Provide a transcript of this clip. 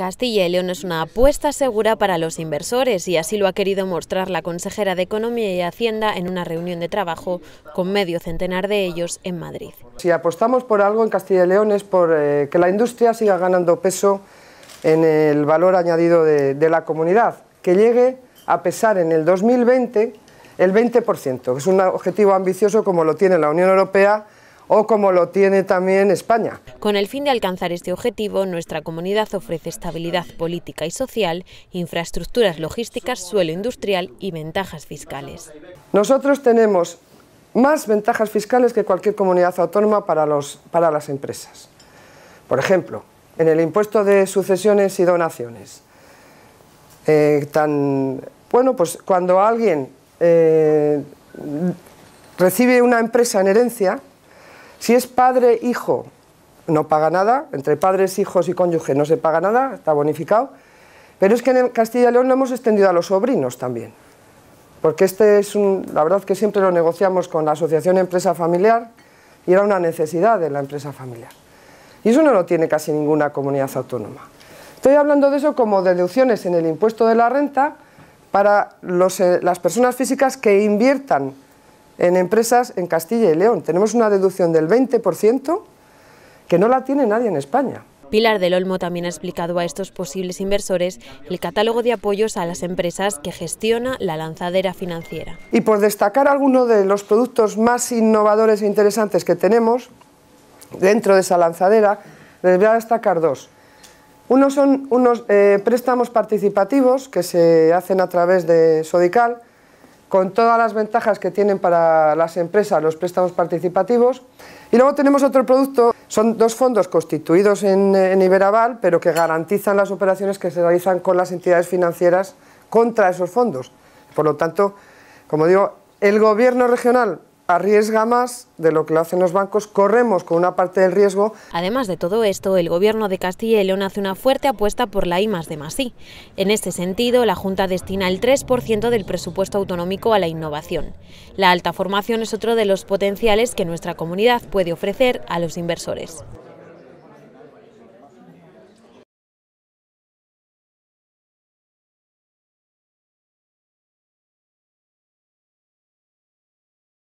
Castilla y León es una apuesta segura para los inversores y así lo ha querido mostrar la consejera de Economía y Hacienda en una reunión de trabajo con medio centenar de ellos en Madrid. Si apostamos por algo en Castilla y León es por eh, que la industria siga ganando peso en el valor añadido de, de la comunidad, que llegue a pesar en el 2020 el 20%, que es un objetivo ambicioso como lo tiene la Unión Europea o como lo tiene también España. Con el fin de alcanzar este objetivo, nuestra comunidad ofrece estabilidad política y social, infraestructuras logísticas, suelo industrial y ventajas fiscales. Nosotros tenemos más ventajas fiscales que cualquier comunidad autónoma para, los, para las empresas. Por ejemplo, en el impuesto de sucesiones y donaciones. Eh, tan, bueno, pues cuando alguien eh, recibe una empresa en herencia, si es padre-hijo, no paga nada. Entre padres, hijos y cónyuge no se paga nada, está bonificado. Pero es que en Castilla y León lo hemos extendido a los sobrinos también. Porque este es un, la verdad que siempre lo negociamos con la Asociación Empresa Familiar y era una necesidad de la empresa familiar. Y eso no lo tiene casi ninguna comunidad autónoma. Estoy hablando de eso como deducciones en el impuesto de la renta para eh, las personas físicas que inviertan en empresas en Castilla y León. Tenemos una deducción del 20% que no la tiene nadie en España. Pilar del Olmo también ha explicado a estos posibles inversores el catálogo de apoyos a las empresas que gestiona la lanzadera financiera. Y por destacar algunos de los productos más innovadores e interesantes que tenemos dentro de esa lanzadera, les voy a destacar dos. Uno son unos eh, préstamos participativos que se hacen a través de Sodical, con todas las ventajas que tienen para las empresas los préstamos participativos. Y luego tenemos otro producto, son dos fondos constituidos en, Iberaval, pero que garantizan las operaciones que se realizan con las entidades financieras contra esos fondos. Por lo tanto, como digo, el gobierno regional arriesga más de lo que lo hacen los bancos, corremos con una parte del riesgo. Además de todo esto, el gobierno de Castilla y León hace una fuerte apuesta por la I de En este sentido, la Junta destina el 3% del presupuesto autonómico a la innovación. La alta formación es otro de los potenciales que nuestra comunidad puede ofrecer a los inversores.